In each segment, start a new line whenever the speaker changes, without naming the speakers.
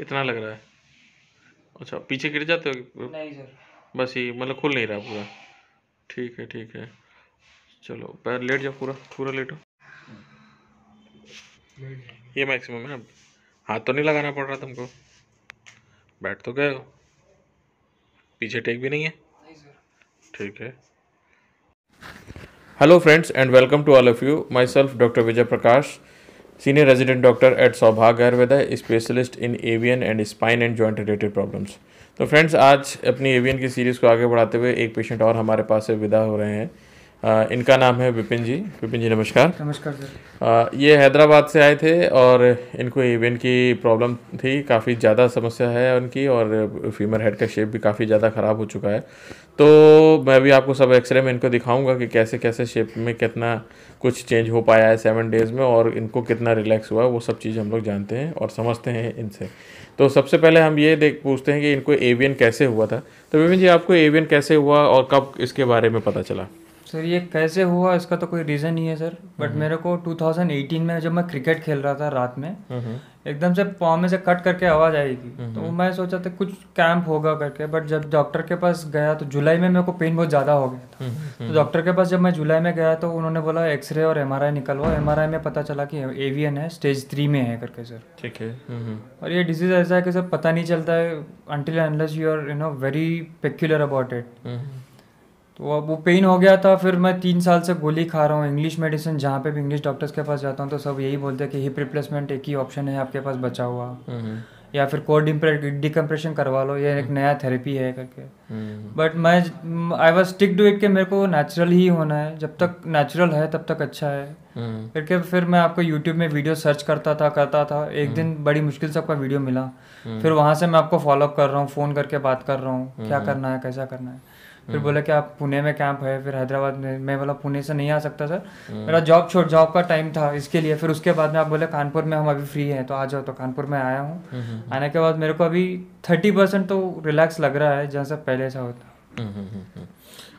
इतना लग रहा है अच्छा पीछे गिर जाते हो नहीं सर बस ये मतलब खुल नहीं रहा पूरा ठीक है ठीक है चलो पैर लेट जाओ पूरा पूरा लेटो ये मैक्सिमम है हाथ तो नहीं लगाना पड़ रहा तुमको बैठ तो गए हो पीछे टेक भी नहीं है ठीक है hello friends and welcome to all of you myself doctor Vijay Prakash senior resident doctor at Saubhag Ayurveda specialist in avian and spine and joint related problems तो फ्रेंड्स आज अपनी एवियन की सीरीज को आगे बढ़ाते हुए एक पेशेंट और हमारे पास से विदा हो रहे हैं आ, इनका नाम है विपिन जी विपिन जी नमस्कार नमस्कार सर ये हैदराबाद से आए थे और इनको इवेंट की प्रॉब्लम थी काफ़ी ज़्यादा समस्या है उनकी और फीमर हेड का शेप भी काफ़ी ज़्यादा ख़राब हो चुका है तो मैं भी आपको सब एक्सरे में इनको दिखाऊंगा कि कैसे कैसे शेप में कितना कुछ चेंज हो पाया है सेवन डेज़ में और इनको कितना रिलैक्स हुआ वो सब चीज़ हम लोग जानते हैं और समझते हैं इनसे तो सबसे पहले हम ये देख पूछते हैं कि इनको एवियन कैसे हुआ था तो विपिन जी आपको एवियन कैसे हुआ और कब इसके बारे में पता चला
सर ये कैसे हुआ इसका तो कोई रीज़न नहीं है सर बट हम्म। मेरे को 2018 में जब मैं क्रिकेट खेल रहा था रात में हम्म। एकदम से पाँव में से कट करके आवाज़ आएगी हम्म। तो मैं सोचा था कुछ कैंप होगा करके बट जब डॉक्टर के पास गया तो जुलाई में मेरे को पेन बहुत ज़्यादा हो गया था तो डॉक्टर के पास जब मैं जुलाई में गया तो उन्होंने बोला एक्सरे और एम आर आई निकलवाओ एम आर आई में पता चला कि एवियन है स्टेज थ्री में है करके सर ठीक है और ये डिजीज़ ऐसा है कि सर पता नहीं चलता है until unless you are you know very peculiar about it वो वो पेन हो गया था फिर मैं तीन साल से गोली खा रहा हूँ इंग्लिश मेडिसिन जहाँ पे भी इंग्लिश डॉक्टर्स के पास जाता हूँ तो सब यही बोलते हैं कि हिप रिप्लेसमेंट एक ही ऑप्शन है आपके पास बचा हुआ हम्म। या फिर कोड डिकम्प्रेशन करवा लो ये एक हम्म। नया थेरेपी है करके बट हम्म। मैं I was stick to it के मेरे को नेचुरल ही होना है जब तक नेचुरल है तब तक अच्छा है करके फिर मैं आपको यूट्यूब में वीडियो सर्च करता था करता था एक दिन बड़ी मुश्किल से आपका वीडियो मिला फिर वहाँ से मैं आपको फॉलोअप कर रहा हूँ फ़ोन करके बात कर रहा हूँ क्या करना है कैसा करना है फिर हम्म। बोला कि आप पुणे में कैंप है फिर हैदराबाद में मैं बोला पुणे से नहीं आ सकता सर हम्म। मेरा जॉब छोड़ जॉब का टाइम था इसके लिए फिर उसके बाद में आप बोले कानपुर में हम अभी फ्री हैं तो आ जाओ तो कानपुर में आया हूँ हम्म, आने के बाद मेरे को अभी थर्टी परसेंट तो रिलैक्स लग रहा है जहाँ से पहले सा होता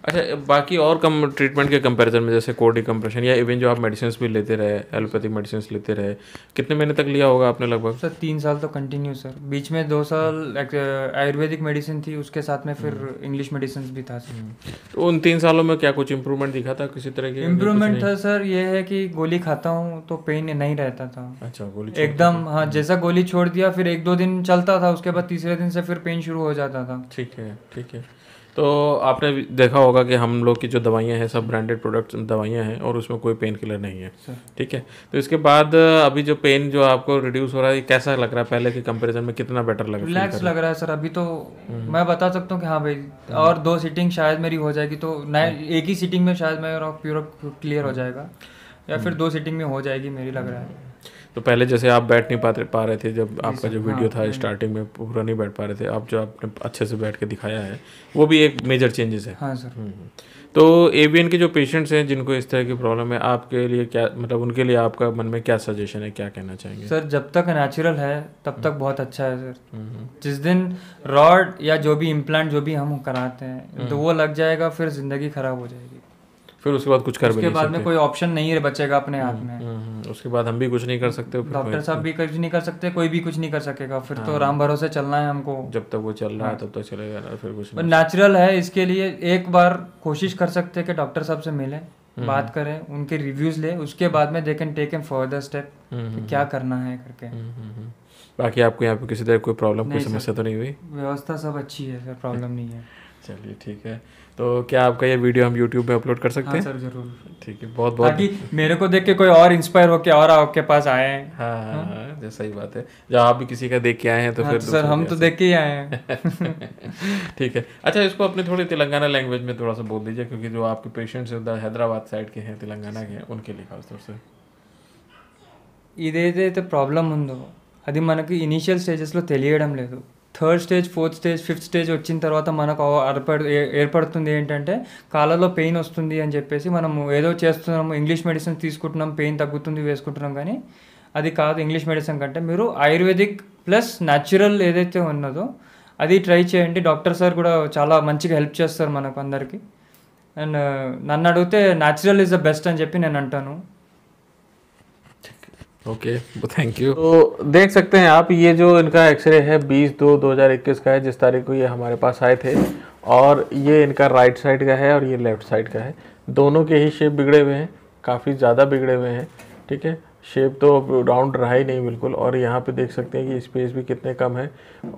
अच्छा बाकी और कम ट्रीटमेंट के कंपैरिजन में जैसे कोड डिकम्प्रेशन या इवन जो आप मेडिसिन भी लेते रहे एलोपैथिक मेडिसिन लेते रहे कितने महीने तक लिया होगा आपने लगभग
सर तीन साल तो कंटिन्यू सर बीच में दो साल आयुर्वेदिक मेडिसिन थी उसके साथ में फिर इंग्लिश हम्म। मेडिसिन भी था सर हम्म। तो उन तीन सालों में क्या कुछ इम्प्रूवमेंट दिखा था किसी तरह
की इम्प्रूवमेंट था
सर ये है कि गोली खाता हूँ तो पेन नहीं रहता था अच्छा गोली एकदम हाँ हम्म। जैसा गोली छोड़ दिया फिर एक दो दिन चलता था उसके बाद तीसरे दिन से फिर पेन शुरू हो जाता था ठीक है ठीक है
तो आपने देखा होगा कि हम लोग की जो दवाइयाँ हैं सब ब्रांडेड प्रोडक्ट्स दवाइयाँ हैं और उसमें कोई पेन किलर नहीं है ठीक है तो इसके बाद अभी जो पेन जो आपको रिड्यूस हो रहा है कैसा लग रहा है पहले के कंपैरिजन में कितना बेटर लग रहा है रिलैक्स लग रहा
है सर अभी तो हम्म। मैं बता सकता हूँ कि हाँ भाई हम्म। और दो सीटिंग शायद मेरी हो जाएगी तो हम्म। एक ही सीटिंग में शायद मैं क्लियर हो जाएगा या फिर दो सीटिंग में हो जाएगी मेरी लग रहा है
तो पहले जैसे आप बैठ नहीं पाते पा रहे थे जब आपका जो वीडियो हाँ, था स्टार्टिंग में पूरा नहीं बैठ पा रहे थे आप जो आपने अच्छे से बैठ के दिखाया है वो भी एक मेजर चेंजेस है
हाँ सर हम्म, हम्म।
तो ए के जो पेशेंट्स हैं जिनको इस तरह की प्रॉब्लम है आपके लिए क्या मतलब उनके लिए आपका मन में क्या सजेशन है क्या कहना चाहेंगे सर
जब तक नेचुरल है तब तक हम्म। बहुत अच्छा है सर जिस दिन रॉड या जो भी इम्प्लांट जो भी हम कराते हैं तो वो लग जाएगा फिर ज़िंदगी ख़राब हो जाएगी
फिर उसके बाद कुछ कर उसके बाद में कोई
ऑप्शन नहीं है बचेगा अपने हाथ
हम्म, में हम्म, हम्म, उसके बाद हम भी कुछ नहीं कर सकते डॉक्टर साहब
भी कुछ नहीं कर सकते कोई भी कुछ नहीं कर सकेगा फिर तो हाँ। राम भरोसे
चलना है हमको जब तक वो चल रहा है हाँ। तब तक चलेगा फिर कुछ नेचुरल
है इसके लिए एक बार कोशिश कर सकते हैं कि डॉक्टर साहब से मिले बात करें उनके रिव्यूज ले उसके बाद में they can take an further step क्या करना है
करके बाकी आपको यहाँ पे किसी तरह कोई प्रॉब्लम कोई समस्या तो नहीं हुई
व्यवस्था सब अच्छी है सर प्रॉब्लम नहीं है चलिए ठीक है
तो क्या आपका ये वीडियो हम यूट्यूब में अपलोड कर सकते हाँ, हैं सर जरूर ठीक है बहुत बहुत ताकि
मेरे को देख के कोई और इंस्पायर हो के और आपके पास आए हैं हाँ हाँ हाँ, हाँ सही बात है
जब आप भी किसी का देख के आए हैं तो हाँ, फिर तो सर हम तो देख के ही आए हैं ठीक है अच्छा इसको अपने थोड़े तेलंगाना लैंग्वेज में थोड़ा सा बोल दीजिए क्योंकि जो आपके पेशेंट्स हैं उधर हैदराबाद साइड
के हैं तेलंगाना के हैं उनके लिए खासतौर से ఇదేదైతే ప్రాబ్లం ఉందో అది మనకి ఇనీషియల్ స్టేజెస్లో తెలియడం లేదు third stage fourth stage fifth stage వచ్చిన తర్వాత మనకు ఏర్పడు ఏర్పడుతుంది ఏంటంటే కాళ్ళలో పెయిన్ వస్తుంది అని చెప్పేసి మనము ఏదో చేస్తున్నాము ఇంగ్లీష్ మెడిసిన్ తీసుకుంటున్నాం పెయిన్ తగ్గుతుంది వేసుకుంటున్నాం కానీ అది కాదు ఇంగ్లీష్ మెడిసిన్ కంటే మీరు ఆయుర్వేదిక్ ప్లస్ న్యాచురల్ ఏదైతే ఉన్నదో అది ట్రై చేయండి డాక్టర్ సార్ కూడా చాలా మంచిగా హెల్ప్ చేస్తారు మనకు అందరికీ అండ్ నన్ను అడిగితే న్యాచురల్ ఈజ్ ద బెస్ట్ అని చెప్పి నేను అంటాను
ओके थैंक यू तो देख सकते हैं आप ये जो इनका एक्सरे है बीस दो दो हज़ार इक्कीस का है जिस तारीख को ये हमारे पास आए थे और ये इनका राइट साइड का है और ये लेफ्ट साइड का है दोनों के ही शेप बिगड़े हुए हैं काफ़ी ज़्यादा बिगड़े हुए हैं ठीक है शेप तो राउंड रहा ही नहीं बिल्कुल और यहाँ पे देख सकते हैं कि स्पेस भी कितने कम है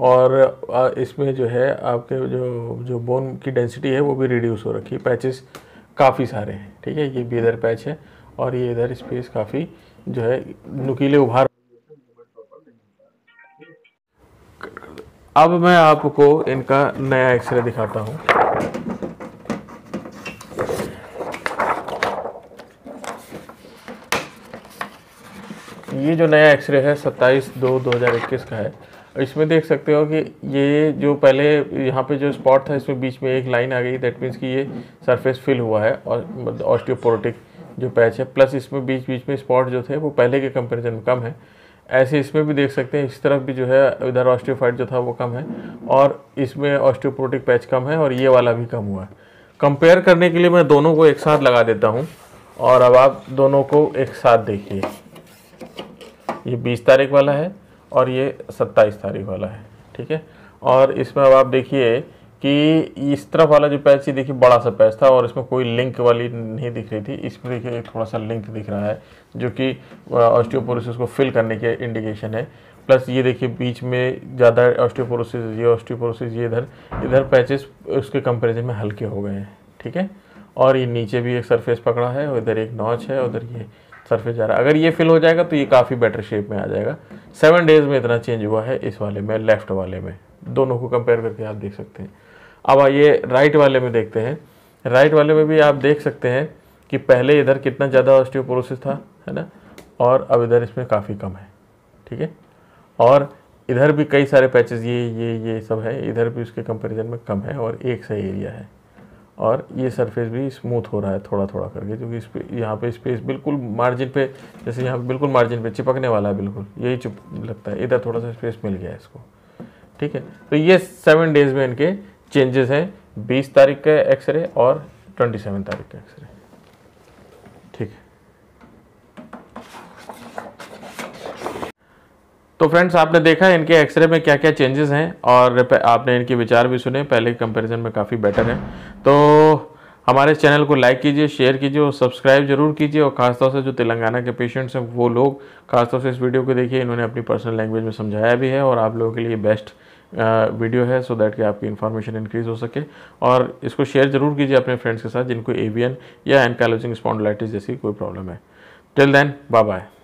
और इसमें जो है आपके जो जो बोन की डेंसिटी है वो भी रिड्यूस हो रखी है पैचेस काफ़ी सारे हैं ठीक है ये भी इधर पैच है और ये इधर स्पेस काफ़ी जो है नुकीले उभार अब मैं आपको इनका नया एक्सरे दिखाता हूँ ये जो नया एक्सरे है 27 दो 2021 का है इसमें देख सकते हो कि ये जो पहले यहाँ पे जो स्पॉट था इसमें बीच में एक लाइन आ गई दैट मीन्स कि ये सरफेस फिल हुआ है और ऑस्टियोपोरोटिक जो पैच है प्लस इसमें बीच बीच में स्पॉट जो थे वो पहले के कंपेरिजन में कम है ऐसे इसमें भी देख सकते हैं इस तरफ भी जो है इधर ऑस्टियोफाइट जो था वो कम है और इसमें ऑस्टियोप्रोटिक पैच कम है और ये वाला भी कम हुआ है कंपेयर करने के लिए मैं दोनों को एक साथ लगा देता हूँ और अब आप दोनों को एक साथ देखिए ये 20 तारीख वाला है और ये 27 तारीख वाला है ठीक है और इसमें अब आप देखिए कि इस तरफ वाला जो पैच देखिए बड़ा सा पैच था और इसमें कोई लिंक वाली नहीं दिख रही थी इसमें देखिए एक थोड़ा सा लिंक दिख रहा है जो कि ऑस्टियोपोरोसिस को फिल करने के इंडिकेशन है प्लस ये देखिए बीच में ज़्यादा ऑस्टियोपोरोसिस ये ऑस्टियोपोरोसिस ये इधर इधर पैचेस उसके कंपेरिजन में हल्के हो गए हैं ठीक है और ये नीचे भी एक सरफेस पकड़ा है इधर एक नॉच है उधर ये सरफेस जा रहा है अगर ये फिल हो जाएगा तो ये काफ़ी बेटर शेप में आ जाएगा सेवन डेज़ में इतना चेंज हुआ है इस वाले में लेफ़्ट वाले में दोनों को कंपेयर करके आप देख सकते हैं अब आइए राइट वाले में देखते हैं राइट वाले में भी आप देख सकते हैं कि पहले इधर कितना ज़्यादा ऑस्टियोपोरोसिस था है ना और अब इधर इसमें काफ़ी कम है ठीक है और इधर भी कई सारे पैचेस ये ये ये सब है इधर भी उसके कंपैरिजन में कम है और एक सही एरिया है और ये सरफेस भी स्मूथ हो रहा है थोड़ा थोड़ा करके क्योंकि इस पर यहाँ पर स्पेस बिल्कुल मार्जिन पे जैसे यहाँ बिल्कुल मार्जिन पे चिपकने वाला है बिल्कुल यही चिप लगता है इधर थोड़ा सा स्पेस मिल गया है इसको ठीक है तो ये सेवन डेज़ में इनके चेंजेस हैं बीस तारीख का एक्सरे और ट्वेंटी सेवन तारीख का एक्सरे ठीक है तो फ्रेंड्स आपने देखा इनके एक्सरे में क्या क्या चेंजेस हैं और आपने इनके विचार भी सुने पहले के कंपेरिजन में काफ़ी बेटर है तो हमारे चैनल को लाइक कीजिए शेयर कीजिए और सब्सक्राइब जरूर कीजिए और खासतौर से जो तेलंगाना के पेशेंट्स हैं वो लोग खासतौर से इस वीडियो को देखिए इन्होंने अपनी पर्सनल लैंग्वेज में समझाया भी है और आप लोगों के लिए बेस्ट वीडियो है सो दैट कि आपकी इन्फॉर्मेशन इंक्रीज़ हो सके और इसको शेयर ज़रूर कीजिए अपने फ्रेंड्स के साथ जिनको एवियन या एनकालोजिंग स्पॉन्डलाइटिस जैसी कोई प्रॉब्लम है टिल देन बाय बाय